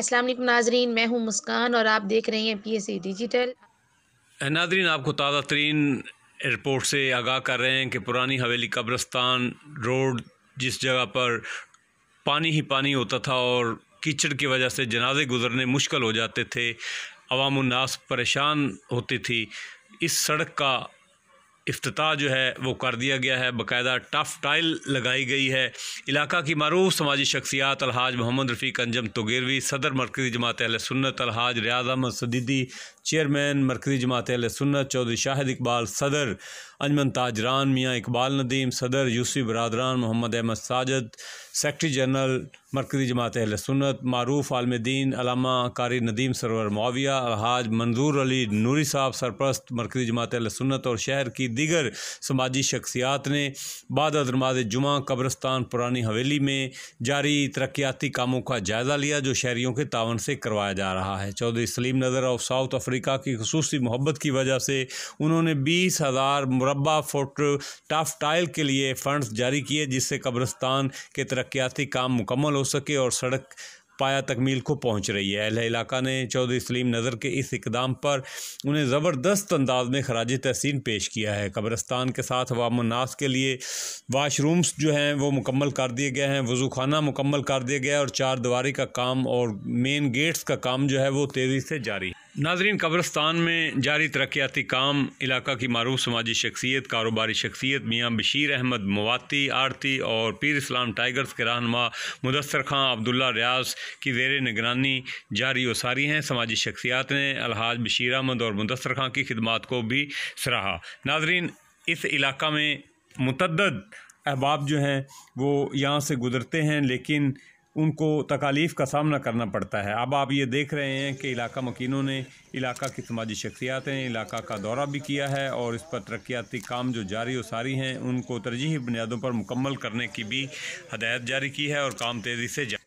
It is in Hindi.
अस्सलाम वालेकुम नाजरीन मैं हूं मुस्कान और आप देख रहे हैं पी एस सी डिजिटल नाजरीन आपको ताज़ा तरीन एयरपोर्ट से आगाह कर रहे हैं कि पुरानी हवेली कब्रस्तान रोड जिस जगह पर पानी ही पानी होता था और कीचड़ की वजह से जनाजे गुजरने मुश्किल हो जाते थे अवाम परेशान होती थी इस सड़क का अफ्ताह जो है वो कर दिया गया है बाकायदा टफ टाइल लगाई गई है इलाका की मरूफ समाजी शख्सियात अलहाज मोहम्मद रफ़ीक अंजम तोगेरवी सदर मरकज़ी जमात अल सुन्नत अलहाज रियाज अहमद सदीदी चेयरमैन मरकज़ी जमात अल सुन्नत चौधरी शाहिद इकबाल सदर अंजमन ताजरान मियाँ इकबाल नदीम सदर यूसुफ बरदरान मोहम्मद अहमद साजद सेक्रटरी जनरल मरकज़ी जमात अहल सुनत मरूफ आलम दीन अलामा कारी नदीम सरवर माविया अलहाज मंजूर अली नूरी साहब सरपरस्त मरकज़ी जमात अहल सुनत और शहर की दीगर समाजी शख्सियात ने बाद नमाज जुमा कब्रस्तान पुरानी हवेली में जारी तरक्याती कामों का जायज़ा लिया जो शहरीों के तावन से करवाया जा रहा है चौधरी सलीम नज़र ऑफ साउथ अफ्रीका की खसूस मोहब्बत की वजह से उन्होंने बीस हज़ार मुरबा फुट टफ टाइल के लिए फ़ंडस जारी किए जिससे कब्रस्तान के तरक्याती काम मुकम्मल हो सके और सड़क पाया तकमील को पहुंच रही है अहल इलाका ने चौधरी सलीम नज़र के इस इकदाम पर उन्हें ज़बरदस्त अंदाज में खराज तहसीन पेश किया है कब्रस्तान के साथ वामनास के लिए वाशरूम्स जो हैं वो मुकम्मल कर दिए गए हैं वज़ू खाना मुकम्मल कर दिया गया है और चार दीवारी का काम और मेन गेट्स का काम जो है वो तेज़ी से जारी है नाजरीन कब्रस्तान में जारी तरक्याती काम इलाका की मरूफ समाजी शख्सियत कारोबारी शख्सियत मियाँ बशीर अहमद मवाती आरती और पीर इस्लाम टाइगर्स के रहनमा मुदसर खां अब्दुल्ला रियाज की जेर निगरानी जारी वसारी हैं समाजी शख्सियात ने अलहाज बशीर अहमद और मुदसर खां की खिदमत को भी सराहा नाजरीन इस इलाका में मतदद अहबाब जो हैं वो यहाँ से गुज़रते हैं लेकिन उनको तकालीफ़ का सामना करना पड़ता है अब आप ये देख रहे हैं कि इलाका मकीनों ने इलाका की समाजी शख्सियात ने इलाका का दौरा भी किया है और इस पर तरक्याती काम जो जारी व सारी हैं उनको तरजीही बुनियादों पर मुकम्मल करने की भी हदायत जारी की है और काम तेज़ी से जा...